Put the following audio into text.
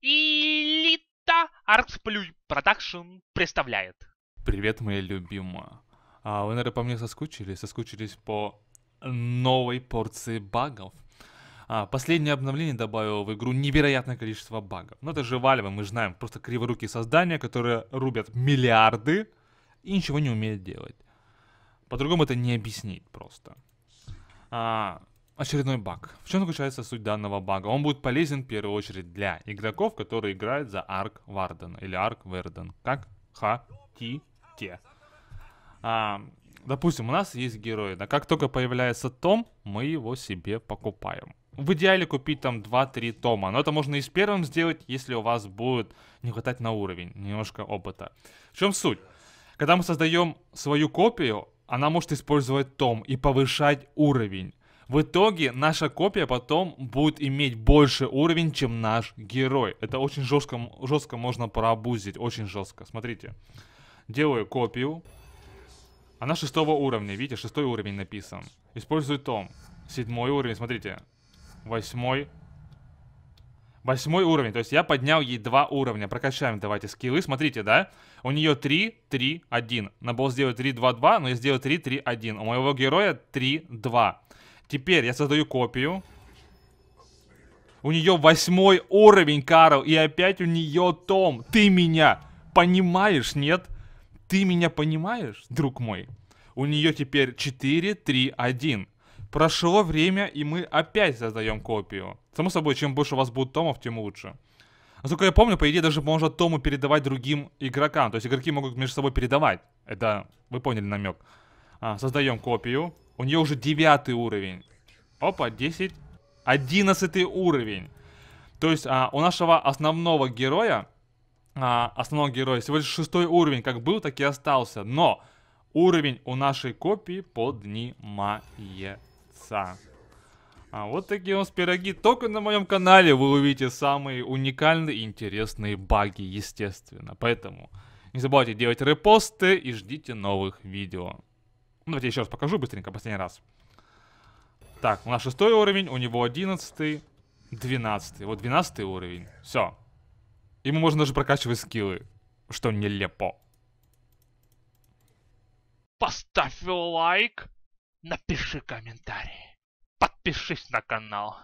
Элита Артсплюй Продакшн представляет. Привет, моя любимая. А, вы, наверное, по мне соскучились? Соскучились по новой порции багов? А, последнее обновление добавило в игру невероятное количество багов. Но ну, это же Valve, мы знаем, просто криворукие создания, которые рубят миллиарды и ничего не умеют делать. По-другому это не объяснить просто. А, очередной баг. В чем заключается суть данного бага? Он будет полезен в первую очередь для игроков, которые играют за Арк Варден или Арк Верден. Как хотите. А, допустим, у нас есть герой. Да как только появляется том, мы его себе покупаем. В идеале купить там 2-3 тома. Но это можно и с первым сделать, если у вас будет не хватать на уровень, немножко опыта. В чем суть? Когда мы создаем свою копию, она может использовать том и повышать уровень. В итоге наша копия потом будет иметь больше уровень, чем наш герой. Это очень жестко, жестко можно проабузить, очень жестко. Смотрите, делаю копию. Она шестого уровня, видите, шестой уровень написан. Использую том. Седьмой уровень, смотрите. Восьмой. Восьмой уровень, то есть я поднял ей два уровня. Прокачаем давайте скиллы, смотрите, да? У нее 3, 3, 1. На босс сделаю 3, 2, 2, но я сделаю 3, 3, 1. У моего героя 3, 2. Теперь я создаю копию. У нее восьмой уровень, Карл, и опять у нее Том. Ты меня понимаешь, нет? Ты меня понимаешь, друг мой? У нее теперь 4, 3, 1. Прошло время, и мы опять создаем копию. Само собой, чем больше у вас будет томов, тем лучше. Насколько я помню, по идее, даже можно тому передавать другим игрокам. То есть игроки могут между собой передавать. Это вы поняли намек. А, создаем копию. У нее уже девятый уровень. Опа, 10. одиннадцатый уровень. То есть а, у нашего основного героя, а, основного героя всего лишь шестой уровень, как был, так и остался. Но уровень у нашей копии поднимается. А вот такие у нас пироги. Только на моем канале вы увидите самые уникальные и интересные баги, естественно. Поэтому не забывайте делать репосты и ждите новых видео. Ну, давайте еще раз покажу быстренько, последний раз. Так, у нас шестой уровень, у него одиннадцатый, двенадцатый. Вот двенадцатый уровень. Все. Ему можно даже прокачивать скиллы, что нелепо. Поставь лайк, напиши комментарий, подпишись на канал.